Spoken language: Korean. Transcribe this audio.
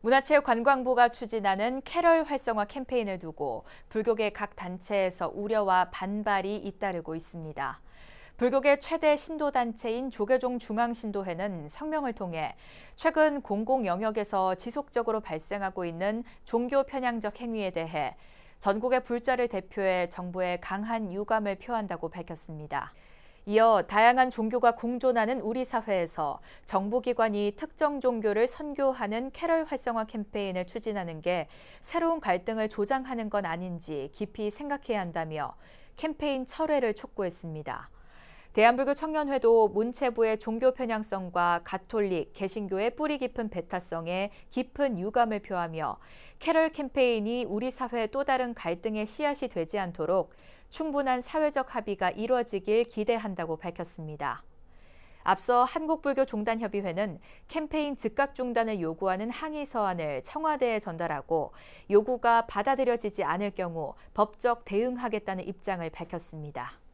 문화체육관광부가 추진하는 캐럴 활성화 캠페인을 두고 불교계 각 단체에서 우려와 반발이 잇따르고 있습니다. 불교계 최대 신도단체인 조계종 중앙신도회는 성명을 통해 최근 공공 영역에서 지속적으로 발생하고 있는 종교 편향적 행위에 대해 전국의 불자를 대표해 정부에 강한 유감을 표한다고 밝혔습니다. 이어 다양한 종교가 공존하는 우리 사회에서 정부기관이 특정 종교를 선교하는 캐럴 활성화 캠페인을 추진하는 게 새로운 갈등을 조장하는 건 아닌지 깊이 생각해야 한다며 캠페인 철회를 촉구했습니다. 대한불교 청년회도 문체부의 종교 편향성과 가톨릭, 개신교의 뿌리 깊은 배타성에 깊은 유감을 표하며 캐럴 캠페인이 우리 사회 또 다른 갈등의 씨앗이 되지 않도록 충분한 사회적 합의가 이뤄지길 기대한다고 밝혔습니다. 앞서 한국불교종단협의회는 캠페인 즉각 중단을 요구하는 항의 서한을 청와대에 전달하고 요구가 받아들여지지 않을 경우 법적 대응하겠다는 입장을 밝혔습니다.